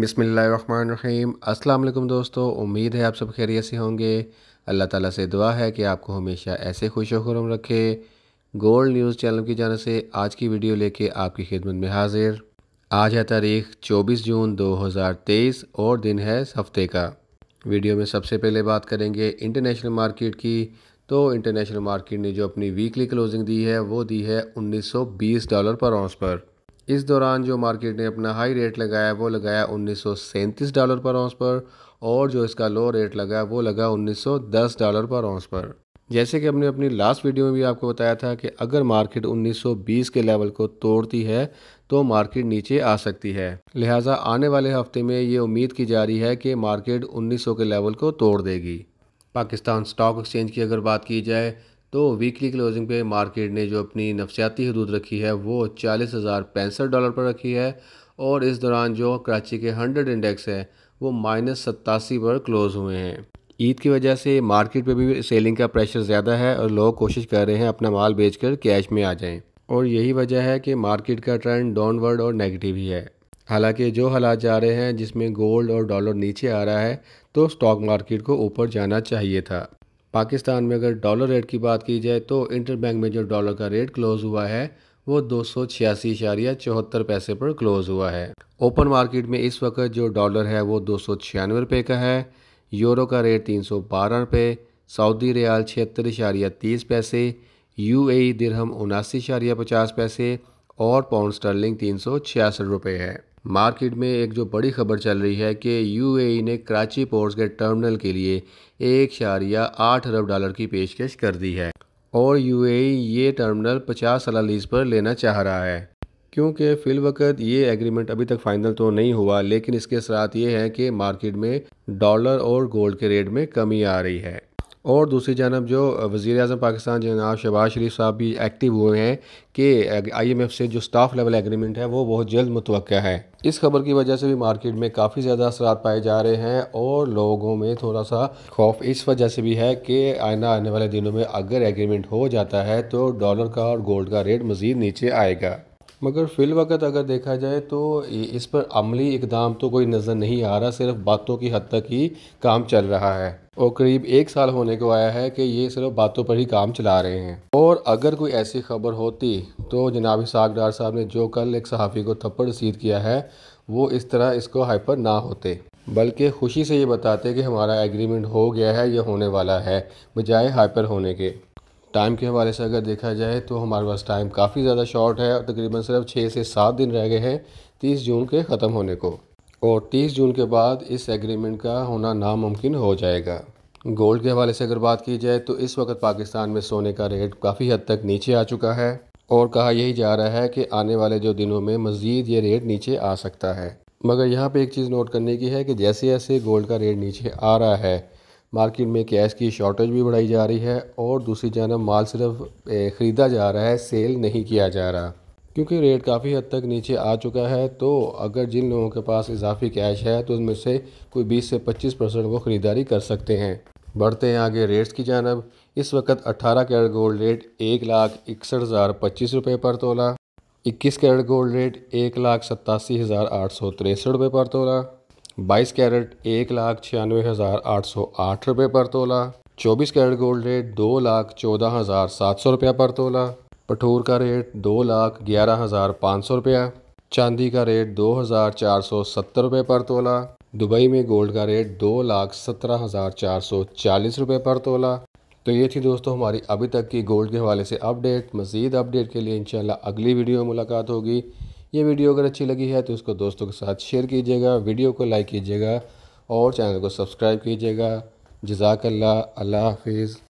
बिसमीम अस्सलाम दोस्तों उम्मीद है आप सब खैरियत से होंगे अल्लाह ताला से दुआ है कि आपको हमेशा ऐसे खुश खुरम रखे गोल्ड न्यूज़ चैनल की जान से आज की वीडियो लेके आपकी खिदमत में हाजिर आज है तारीख 24 जून 2023 और दिन है हफ्ते का वीडियो में सबसे पहले बात करेंगे इंटरनेशनल मार्केट की तो इंटरनेशनल मार्केट ने जो अपनी वीकली क्लोजिंग दी है वो दी है बीस डॉलर पर औंस पर इस दौरान जो मार्केट ने अपना हाई रेट लगाया वो लगाया उन्नीस डॉलर पर औंस पर और जो इसका लो रेट लगा वो लगा 1910 डॉलर पर औंस पर जैसे कि हमने अपनी लास्ट वीडियो में भी आपको बताया था कि अगर मार्केट 1920 के लेवल को तोड़ती है तो मार्केट नीचे आ सकती है लिहाजा आने वाले हफ्ते में ये उम्मीद की जा रही है कि मार्केट 1900 के लेवल को तोड़ देगी पाकिस्तान स्टॉक एक्सचेंज की अगर बात की जाए तो वीकली क्लोजिंग पे मार्केट ने जो अपनी नफसियाती हदूद रखी है वो चालीस हज़ार पैंसठ डॉलर पर रखी है और इस दौरान जो कराची के हंड्रेड इंडेक्स है वो माइनस सत्तासी पर क्लोज़ हुए हैं ईद की वजह से मार्केट पे भी सेलिंग का प्रेशर ज़्यादा है और लोग कोशिश कर रहे हैं अपना माल बेच कैश में आ जाएँ और यही वजह है कि मार्केट का ट्रेंड डाउनवर्ड और नेगेटिव ही है हालांकि जो हालात जा रहे हैं जिसमें गोल्ड और डॉलर नीचे आ रहा है तो स्टॉक मार्केट को ऊपर जाना चाहिए था पाकिस्तान में अगर डॉलर रेट की बात की जाए तो इंटर बैंक में जो डॉलर का रेट क्लोज़ हुआ है वो दो सौ छियासी इशारिया चौहत्तर पैसे पर क्लोज़ हुआ है ओपन मार्केट में इस वक्त जो डॉलर है वो दो सौ छियानवे रुपये का है यूरो का रेट तीन सौ बारह रुपये सऊदी रियाल छिहत्तर इशारिया तीस पैसे यू ए दिरहम उनासी इशारिया पचास पैसे और पाउंड स्टर्लिंग तीन सौ छियासठ रुपये है मार्केट में एक जो बड़ी खबर चल रही है कि यूएई ने कराची पोर्ट्स के टर्मिनल के लिए एक शारिया आठ अरब डॉलर की पेशकश कर दी है और यूएई ये टर्मिनल पचास साल लीज पर लेना चाह रहा है क्योंकि फ़िल वक़्त ये एग्रीमेंट अभी तक फ़ाइनल तो नहीं हुआ लेकिन इसके साथ ये है कि मार्केट में डॉलर और गोल्ड के रेट में कमी आ रही है और दूसरी जानब जो वज़ी अजम पाकिस्तान जनाब शहबाज शरीफ साहब भी एक्टिव हुए हैं कि आई एम एफ़ से जो स्टाफ लेवल एग्रीमेंट है वो बहुत जल्द मुतव है इस खबर की वजह से भी मार्केट में काफ़ी ज़्यादा असरा पाए जा रहे हैं और लोगों में थोड़ा सा खौफ इस वजह से भी है कि आईना आने वाले दिनों में अगर एग्रीमेंट हो जाता है तो डॉलर का और गोल्ड का रेट मज़ीद नीचे आएगा मगर फ़िल वक़्त अगर देखा जाए तो इस पर अमली इकदाम तो कोई नज़र नहीं आ रहा सिर्फ बातों की हद तक ही काम चल रहा है और करीब एक साल होने को आया है कि ये सिर्फ बातों पर ही काम चला रहे हैं और अगर कोई ऐसी खबर होती तो जनाब सागडार साहब ने जो कल एक सहाफ़ी को थप्पड़ रसीद किया है वो इस तरह इसको हाइपर ना होते बल्कि खुशी से ये बताते कि हमारा एग्रीमेंट हो गया है या होने वाला है बजाय हाइपर होने के टाइम के हवाले से अगर देखा जाए तो हमारे पास टाइम काफ़ी ज़्यादा शॉर्ट है तकरीबन सिर्फ छः से सात दिन रह गए हैं तीस जून के ख़त्म होने को और तीस जून के बाद इस एग्रीमेंट का होना नामुमकिन हो जाएगा गोल्ड के हवाले से अगर बात की जाए तो इस वक्त पाकिस्तान में सोने का रेट काफ़ी हद तक नीचे आ चुका है और कहा यही जा रहा है कि आने वाले जो दिनों में मज़ीद ये रेट नीचे आ सकता है मगर यहाँ पे एक चीज़ नोट करने की है कि जैसे जैसे गोल्ड का रेट नीचे आ रहा है मार्केट में कैश की शॉर्टेज भी बढ़ाई जा रही है और दूसरी जानब माल सिर्फ ख़रीदा जा रहा है सेल नहीं किया जा रहा क्योंकि रेट काफ़ी हद तक नीचे आ चुका है तो अगर जिन लोगों के पास इजाफी कैश है तो उनमें से कोई 20 से 25 परसेंट वो ख़रीदारी कर सकते हैं बढ़ते हैं आगे रेट्स की जानब इस वक्त 18 कैरेट गोल्ड रेट एक लाख इकसठ हज़ार पच्चीस रुपये पर तोला इक्कीस कैरेट गोल्ड रेट एक लाख सत्तासी हज़ार आठ सौ तिरसठ रुपये पर तोला बाईस कैरेट एक लाख छियानवे हज़ार आठ सौ आठ रुपये पर तोला चौबीस कैरेट गोल्ड रेट दो लाख चौदह हज़ार सात सौ रुपया पर तोला पठूर का रेट दो लाख ग्यारह हज़ार पाँच सौ रुपया चांदी का रेट दो हज़ार चार सौ सत्तर रुपये पर तोला दुबई में गोल्ड का रेट दो लाख सत्रह हज़ार चार सौ चालीस रुपये पर तोला तो ये थी दोस्तों हमारी अभी तक की गोल्ड के हवाले से अपडेट मज़ीद अपडेट के लिए इंशाल्लाह अगली वीडियो में मुलाकात होगी ये वीडियो अगर अच्छी लगी है तो इसको दोस्तों के साथ शेयर कीजिएगा वीडियो को लाइक कीजिएगा और चैनल को सब्सक्राइब कीजिएगा जजाकल्ला अल्लाह हाफिज़